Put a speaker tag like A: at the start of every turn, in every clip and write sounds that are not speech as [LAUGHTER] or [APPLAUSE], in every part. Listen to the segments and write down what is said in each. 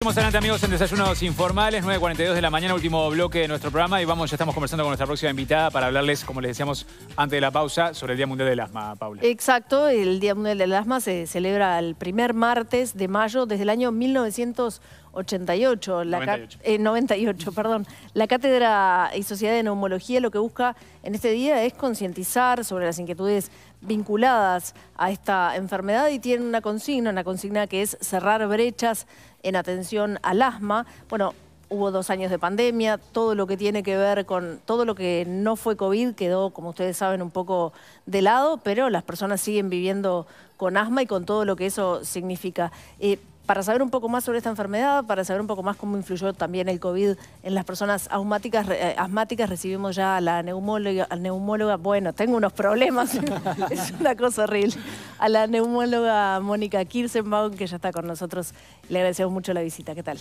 A: Estamos adelante amigos en Desayunos Informales, 9.42 de la mañana, último bloque de nuestro programa y vamos, ya estamos conversando con nuestra próxima invitada para hablarles, como les decíamos antes de la pausa, sobre el Día Mundial del Asma, Paula.
B: Exacto, el Día Mundial del Asma se celebra el primer martes de mayo desde el año 1980. 88, la 98. Eh, perdón. La Cátedra y Sociedad de Neumología lo que busca en este día es concientizar sobre las inquietudes vinculadas a esta enfermedad y tiene una consigna, una consigna que es cerrar brechas en atención al asma. Bueno, hubo dos años de pandemia, todo lo que tiene que ver con todo lo que no fue COVID quedó, como ustedes saben, un poco de lado, pero las personas siguen viviendo con asma y con todo lo que eso significa. Eh, para saber un poco más sobre esta enfermedad, para saber un poco más cómo influyó también el COVID en las personas asmáticas, eh, asmáticas recibimos ya a la neumóloga, al neumóloga, bueno, tengo unos problemas, [LAUGHS] es una cosa horrible, a la neumóloga Mónica Kirsenbaum, que ya está con nosotros. Le agradecemos mucho la visita, ¿qué tal?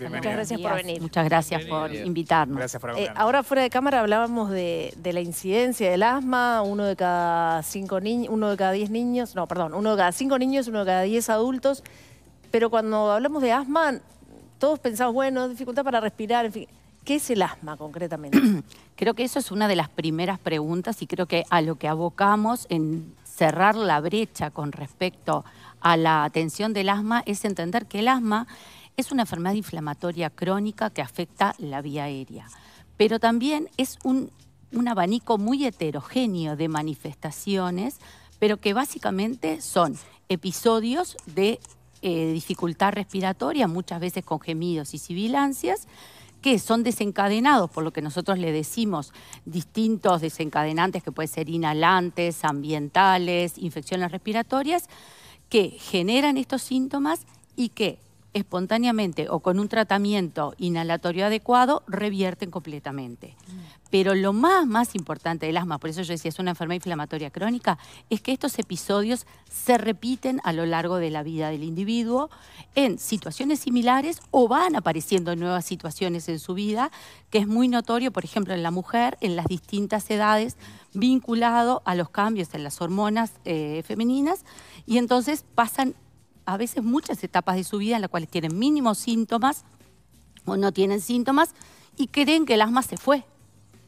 C: Muchas gracias por venir. Muchas gracias por invitarnos. Eh,
B: ahora fuera de cámara hablábamos de, de, la incidencia del asma, uno de cada cinco niños, uno de cada diez niños, no, perdón, uno de cada cinco niños, uno de cada diez adultos pero cuando hablamos de asma, todos pensamos, bueno, dificultad para respirar, en ¿Qué es el asma concretamente?
C: [CLEARS THROAT] creo que eso es una de las primeras preguntas y creo que a lo que abocamos en cerrar la brecha con respecto a la atención del asma es entender que el asma es una enfermedad inflamatoria crónica que afecta la vía aérea, pero también es un, un abanico muy heterogéneo de manifestaciones, pero que básicamente son episodios de eh, dificultad respiratoria, muchas veces con gemidos y sibilancias, que son desencadenados por lo que nosotros le decimos distintos desencadenantes, que pueden ser inhalantes, ambientales, infecciones respiratorias, que generan estos síntomas y que espontáneamente o con un tratamiento inhalatorio adecuado, revierten completamente. Pero lo más, más importante del asma, por eso yo decía, es una enfermedad inflamatoria crónica, es que estos episodios se repiten a lo largo de la vida del individuo en situaciones similares o van apareciendo nuevas situaciones en su vida, que es muy notorio, por ejemplo, en la mujer, en las distintas edades, vinculado a los cambios en las hormonas eh, femeninas, y entonces pasan a veces muchas etapas de su vida en las cuales tienen mínimos síntomas o no tienen síntomas y creen que el asma se fue,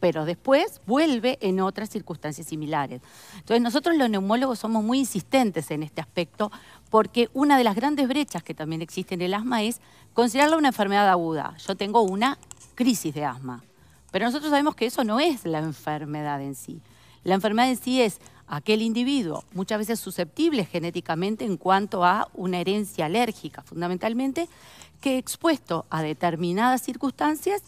C: pero después vuelve en otras circunstancias similares. Entonces nosotros los neumólogos somos muy insistentes en este aspecto porque una de las grandes brechas que también existe en el asma es considerarla una enfermedad aguda. Yo tengo una crisis de asma, pero nosotros sabemos que eso no es la enfermedad en sí. La enfermedad en sí es aquel individuo, muchas veces susceptible genéticamente en cuanto a una herencia alérgica fundamentalmente, que expuesto a determinadas circunstancias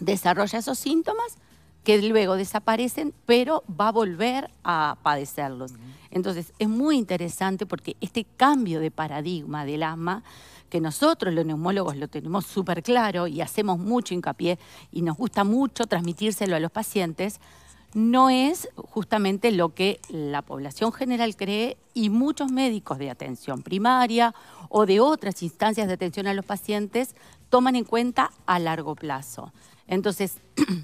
C: desarrolla esos síntomas que luego desaparecen, pero va a volver a padecerlos. Entonces, es muy interesante porque este cambio de paradigma del asma, que nosotros los neumólogos lo tenemos súper claro y hacemos mucho hincapié y nos gusta mucho transmitírselo a los pacientes, no es justamente lo que la población general cree y muchos médicos de atención primaria o de otras instancias de atención a los pacientes toman en cuenta a largo plazo. Entonces, [CLEARS THROAT]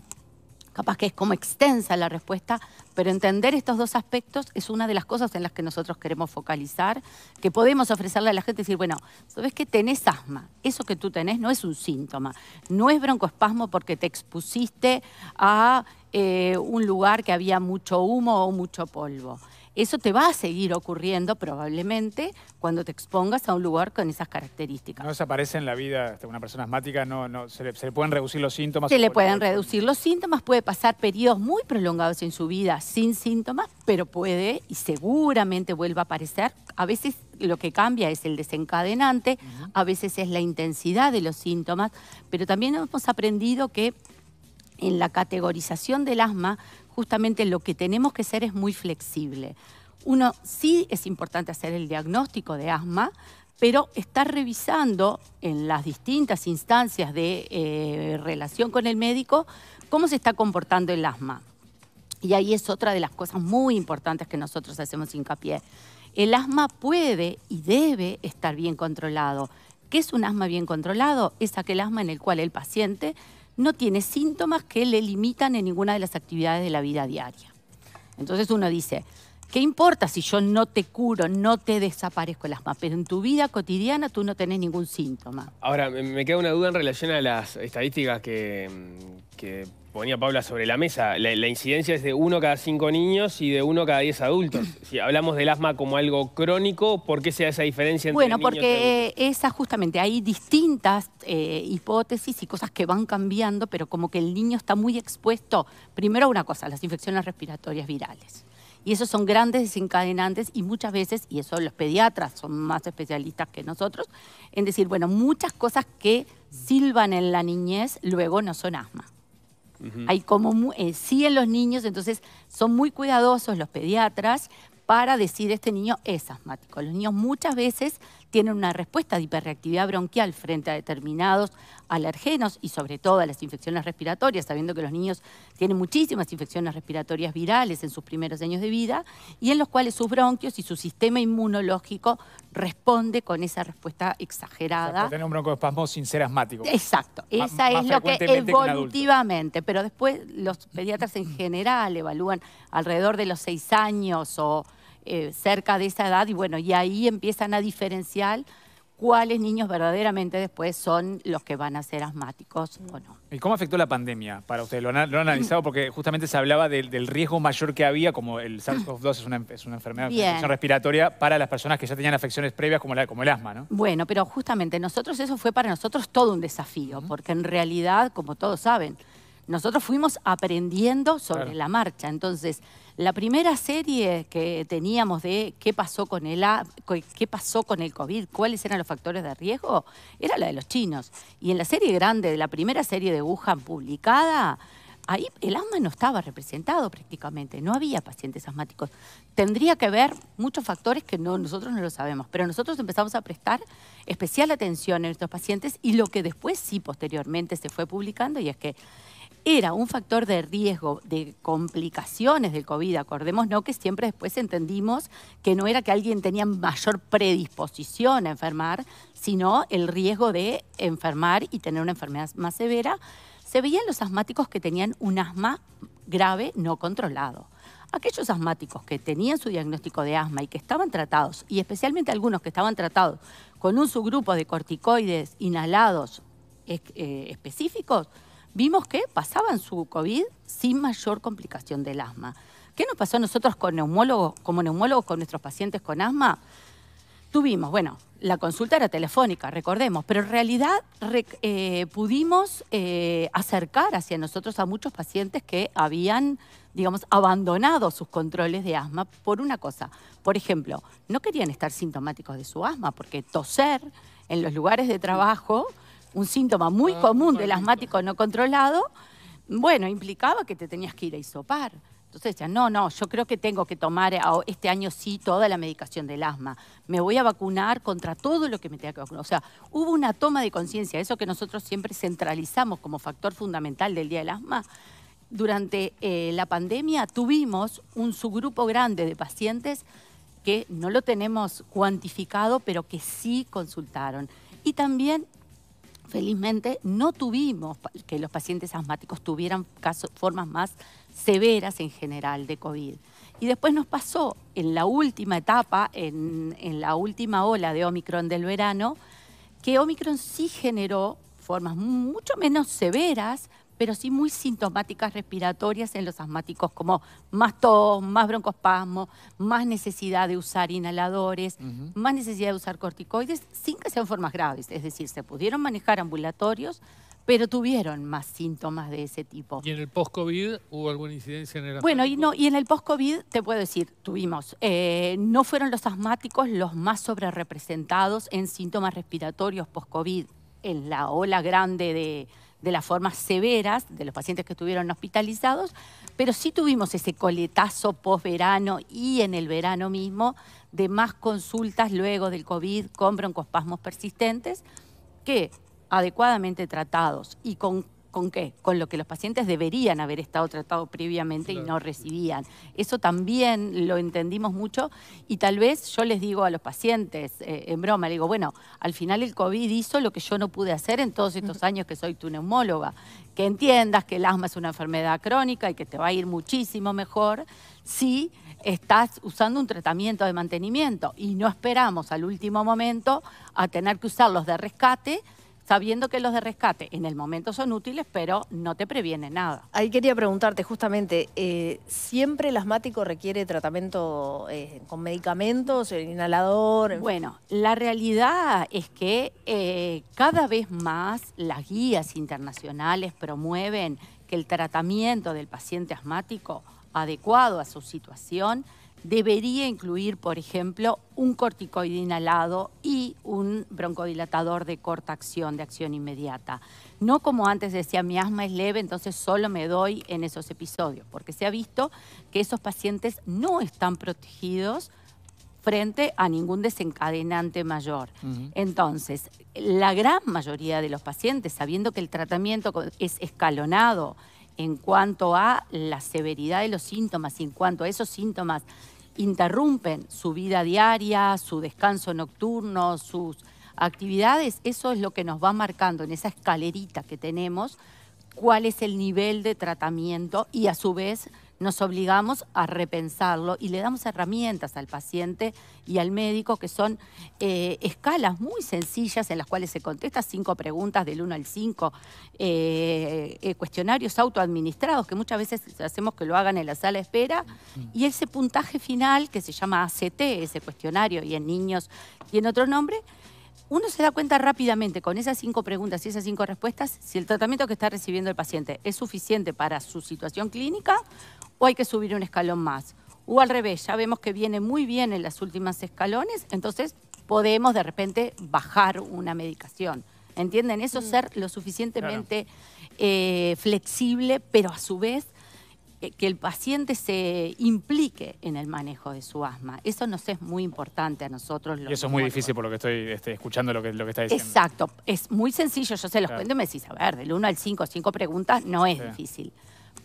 C: Capaz que es como extensa la respuesta, pero entender estos dos aspectos es una de las cosas en las que nosotros queremos focalizar, que podemos ofrecerle a la gente decir, bueno, ¿sabes que tenés asma? Eso que tú tenés no es un síntoma, no es broncoespasmo porque te expusiste a eh, un lugar que había mucho humo o mucho polvo. Eso te va a seguir ocurriendo probablemente cuando te expongas a un lugar con esas características.
A: ¿No desaparece en la vida este, una persona asmática? ¿No, se, le, pueden reducir los síntomas? Se le pueden
C: reducir los síntomas, puede pasar periodos muy prolongados en su vida sin síntomas, pero puede y seguramente vuelva a aparecer. A veces lo que cambia es el desencadenante, a veces es la intensidad de los síntomas, pero también hemos aprendido que en la categorización del asma, justamente lo que tenemos que hacer es muy flexible. Uno sí es importante hacer el diagnóstico de asma, pero está revisando en las distintas instancias de eh, relación con el médico cómo se está comportando el asma. Y ahí es otra de las cosas muy importantes que nosotros hacemos hincapié. El asma puede y debe estar bien controlado. ¿Qué es un asma bien controlado? Es aquel asma en el cual el paciente no tiene síntomas que le limitan en ninguna de las actividades de la vida diaria. Entonces uno dice, ¿qué importa si yo no te curo, no te desaparezco el asma? Pero en tu vida cotidiana tú no tenés ningún síntoma.
A: Ahora, me queda una duda en relación a las estadísticas que, que ponía Paula sobre la mesa, la, incidencia es de uno cada cinco niños y de uno cada diez adultos. [CLEARS THROAT] Si hablamos del asma como algo crónico, ¿por qué se da esa diferencia entre Bueno, niños porque
C: esa justamente, hay distintas eh, hipótesis y cosas que van cambiando, pero como que el niño está muy expuesto, primero una cosa, las infecciones respiratorias virales. Y esos son grandes desencadenantes y muchas veces, y eso los pediatras son más especialistas que nosotros, en decir, bueno, muchas cosas que silban en la niñez luego no son asma. Hay como, eh, sí en los niños, entonces son muy cuidadosos los pediatras para decir este niño es asmático. Los niños muchas veces tienen una respuesta de hiperreactividad bronquial frente a determinados alergenos y sobre todo a las infecciones respiratorias, sabiendo que los niños tienen muchísimas infecciones respiratorias virales en sus primeros años de vida y en los cuales sus bronquios y su sistema inmunológico responde con esa respuesta exagerada. O un
A: broncoespasmo sin ser asmático. Exacto, esa es lo que evolutivamente,
C: pero después los pediatras en general evalúan alrededor de los seis años o eh, cerca de esa edad y bueno, y ahí empiezan a diferenciar cuáles niños verdaderamente después son los que van a ser asmáticos o no.
A: ¿Y cómo afectó la pandemia para ustedes? Lo han, analizado porque justamente se hablaba del, riesgo mayor que había, como el SARS-CoV-2 es una, enfermedad respiratoria para las personas que ya tenían afecciones previas como, la, como el asma, ¿no?
C: Bueno, pero justamente nosotros eso fue para nosotros todo un desafío, porque en realidad, como todos saben, nosotros fuimos aprendiendo sobre la marcha. Entonces, la primera serie que teníamos de qué pasó con el qué pasó con el COVID, cuáles eran los factores de riesgo, era la de los chinos. Y en la serie grande, de la primera serie de Wuhan publicada, ahí el asma no estaba representado prácticamente, no había pacientes asmáticos. Tendría que haber muchos factores que no, nosotros no lo sabemos, pero nosotros empezamos a prestar especial atención a nuestros pacientes y lo que después sí posteriormente se fue publicando y es que era un factor de riesgo de complicaciones del COVID. acordemos ¿no? que siempre después entendimos que no era que alguien tenía mayor predisposición a enfermar, sino el riesgo de enfermar y tener una enfermedad más severa. Se veían los asmáticos que tenían un asma grave no controlado aquellos asmáticos que tenían su diagnóstico de asma y que estaban tratados, y especialmente algunos que estaban tratados con un subgrupo de corticoides inhalados eh, eh, específicos, vimos que pasaban su COVID sin mayor complicación del asma. ¿Qué nos pasó a nosotros con neumólogos, como neumólogos con nuestros pacientes con asma? Tuvimos, bueno, la consulta era telefónica, recordemos, pero en realidad eh, pudimos eh, acercar hacia nosotros a muchos pacientes que habían, digamos, abandonado sus controles de asma por una cosa. Por ejemplo, no querían estar sintomáticos de su asma, porque toser en los lugares de trabajo un síntoma muy ah, común del asmático no controlado, bueno, implicaba que te tenías que ir a hisopar. Entonces decían, no, no, yo creo que tengo que tomar eh, este año sí toda la medicación del asma. Me voy a vacunar contra todo lo que me tenga que vacunar. O sea, hubo una toma de conciencia, eso que nosotros siempre centralizamos como factor fundamental del Día del Asma. Durante eh, la pandemia tuvimos un subgrupo grande de pacientes que no lo tenemos cuantificado, pero que sí consultaron. Y también Felizmente no tuvimos que los pacientes asmáticos tuvieran formas más severas en general de COVID. Y después nos pasó en la última etapa, en, en la última ola de Omicron del verano, que Omicron sí generó formas mucho menos severas, pero sí muy sintomáticas respiratorias en los asmáticos, como más tos, más broncospasmo, más necesidad de usar inhaladores, más necesidad de usar corticoides, sin que sean formas graves. Es decir, se pudieron manejar ambulatorios, pero tuvieron más síntomas de ese tipo.
A: ¿Y en el post-COVID hubo alguna incidencia en el Bueno, y, no,
C: y en el post-COVID, te puedo decir, tuvimos, eh, no fueron los asmáticos los más sobrerepresentados en síntomas respiratorios post-COVID, en la ola grande de de las formas severas de los pacientes que estuvieron hospitalizados, pero sí tuvimos ese coletazo posverano y en el verano mismo de más consultas luego del COVID con broncospasmos persistentes que adecuadamente tratados y con ¿Con qué? Con lo que los pacientes deberían haber estado tratados previamente y no recibían. Eso también lo entendimos mucho y tal vez yo les digo a los pacientes, eh, en broma, le digo, bueno, al final el COVID hizo lo que yo no pude hacer en todos estos años que soy tu neumóloga. Que entiendas que el asma es una enfermedad crónica y que te va a ir muchísimo mejor si estás usando un tratamiento de mantenimiento y no esperamos al último momento a tener que usarlos de rescate sabiendo que los de rescate en el momento son útiles, pero no te previene nada. Ahí quería preguntarte
B: justamente, eh, ¿siempre el asmático requiere tratamiento eh, con medicamentos,
C: el inhalador? Bueno, la realidad es que eh, cada vez más las guías internacionales promueven que el tratamiento del paciente asmático adecuado a su situación debería incluir, por ejemplo, un corticoide inhalado y un broncodilatador de corta acción, de acción inmediata. No como antes decía, mi asma es leve, entonces solo me doy en esos episodios, porque se ha visto que esos pacientes no están protegidos frente a ningún desencadenante mayor. Entonces, la gran mayoría de los pacientes, sabiendo que el tratamiento es escalonado en cuanto a la severidad de los síntomas y en cuanto a esos síntomas interrumpen su vida diaria, su descanso nocturno, sus actividades, eso es lo que nos va marcando en esa escalerita que tenemos cuál es el nivel de tratamiento y a su vez nos obligamos a repensarlo y le damos herramientas al paciente y al médico que son eh, escalas muy sencillas en las cuales se contesta cinco preguntas del 1 al 5, eh, eh, cuestionarios autoadministrados que muchas veces hacemos que lo hagan en la sala de espera y ese puntaje final que se llama ACT, ese cuestionario y en niños tiene otro nombre uno se da cuenta rápidamente con esas cinco preguntas y esas cinco respuestas si el tratamiento que está recibiendo el paciente es suficiente para su situación clínica o hay que subir un escalón más. O al revés, ya vemos que viene muy bien en las últimas escalones, entonces podemos de repente bajar una medicación. ¿Entienden? Eso mm. ser lo suficientemente eh, flexible, pero a su vez eh, que el paciente se implique en el manejo de su asma. Eso nos es muy importante a nosotros. y eso
A: es muy difícil por lo que estoy este, escuchando lo que, lo que está diciendo.
C: Exacto. Es muy sencillo. Yo se los cuento y me decís, a ver, del 1 al 5, cinco preguntas no es difícil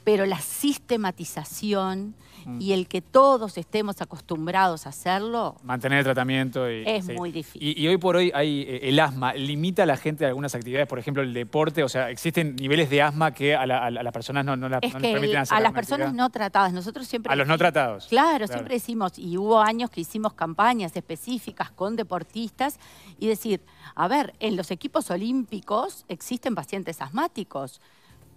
C: pero la sistematización mm. y el que todos estemos acostumbrados a hacerlo...
A: Mantener el tratamiento Es muy difícil. Y, hoy por hoy hay eh, el asma, limita a la gente de algunas actividades, por ejemplo el deporte, o sea, existen niveles de asma que a, las personas no, la, es que A las personas
C: no tratadas, nosotros siempre... A los no tratados. claro, siempre decimos, y hubo años que hicimos campañas específicas con deportistas y decir, a ver, en los equipos olímpicos existen pacientes asmáticos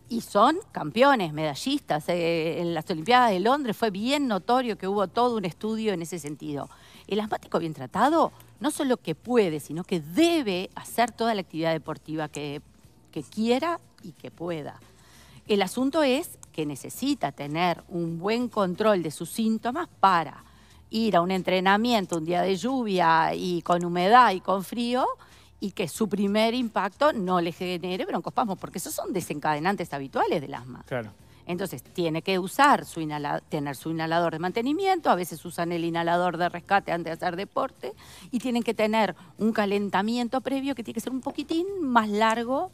C: y son campeones, medallistas. Eh, en las Olimpiadas de Londres fue bien notorio que hubo todo un estudio en ese sentido. El asmático bien tratado no solo que puede, sino que debe hacer toda la actividad deportiva que quiera y que pueda. El asunto es que necesita tener un buen control de sus síntomas para ir a un entrenamiento un día de lluvia y con humedad y con frío, y que su primer impacto no le genere broncospasmo, porque esos son desencadenantes habituales del asma. Claro. Entonces, tiene que usar su tener su inhalador de mantenimiento, a veces usan el inhalador de rescate antes de hacer deporte, y tienen que tener un calentamiento previo que tiene que ser un poquitín más largo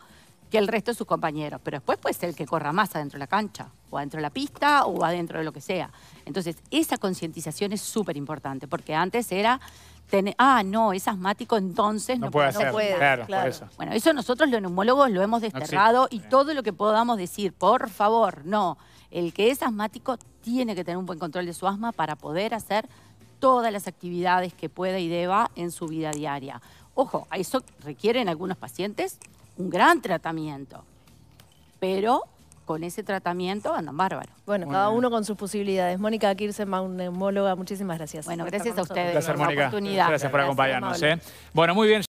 C: que el resto de sus compañeros. Pero después puede ser el que corra más adentro de la cancha, o adentro de la pista, o adentro de lo que sea. Entonces, esa concientización es súper importante, porque antes era ah, no, es asmático, entonces no, puede, Bueno, eso nosotros los neumólogos lo hemos desterrado y todo lo que podamos decir, por favor, no. El que es asmático tiene que tener un buen control de su asma para poder hacer todas las actividades que pueda y deba en su vida diaria. Ojo, a eso requieren algunos pacientes un gran tratamiento, pero con ese tratamiento andan bárbaro. Bueno, cada uno
B: con sus posibilidades. Mónica un neumóloga, muchísimas gracias. Bueno, gracias a ustedes.
C: la
A: oportunidad. Gracias por acompañarnos. ¿eh? Bueno, muy bien.